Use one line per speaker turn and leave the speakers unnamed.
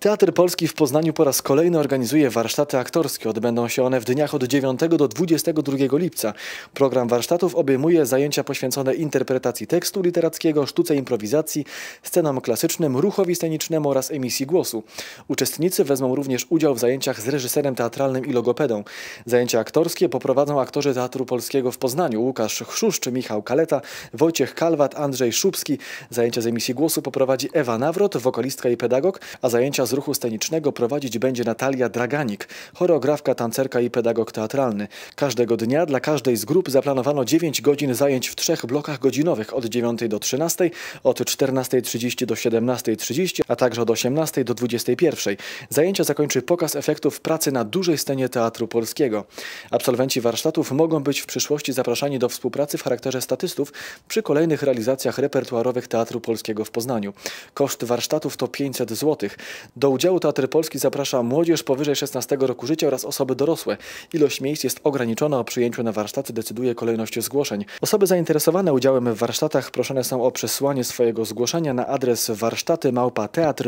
Teatr Polski w Poznaniu po raz kolejny organizuje warsztaty aktorskie. Odbędą się one w dniach od 9 do 22 lipca. Program warsztatów obejmuje zajęcia poświęcone interpretacji tekstu literackiego, sztuce improwizacji, scenom klasycznym, ruchowi scenicznemu oraz emisji głosu. Uczestnicy wezmą również udział w zajęciach z reżyserem teatralnym i logopedą. Zajęcia aktorskie poprowadzą aktorzy Teatru Polskiego w Poznaniu Łukasz Chrzuszcz, Michał Kaleta, Wojciech Kalwat, Andrzej Szubski. Zajęcia z emisji głosu poprowadzi Ewa Nawrot, wokalistka i pedagog, a zajęcia Zajęcia z ruchu scenicznego prowadzić będzie Natalia Draganik, choreografka, tancerka i pedagog teatralny. Każdego dnia dla każdej z grup zaplanowano 9 godzin zajęć w trzech blokach godzinowych od 9 do 13, od 14.30 do 17.30, a także od 18 do 21. Zajęcia zakończy pokaz efektów pracy na dużej scenie Teatru Polskiego. Absolwenci warsztatów mogą być w przyszłości zapraszani do współpracy w charakterze statystów przy kolejnych realizacjach repertuarowych Teatru Polskiego w Poznaniu. Koszt warsztatów to 500 złotych. Do udziału Teatry Polski zaprasza młodzież powyżej 16 roku życia oraz osoby dorosłe. Ilość miejsc jest ograniczona, o przyjęciu na warsztaty decyduje kolejność zgłoszeń. Osoby zainteresowane udziałem w warsztatach proszone są o przesłanie swojego zgłoszenia na adres warsztaty małpa teatr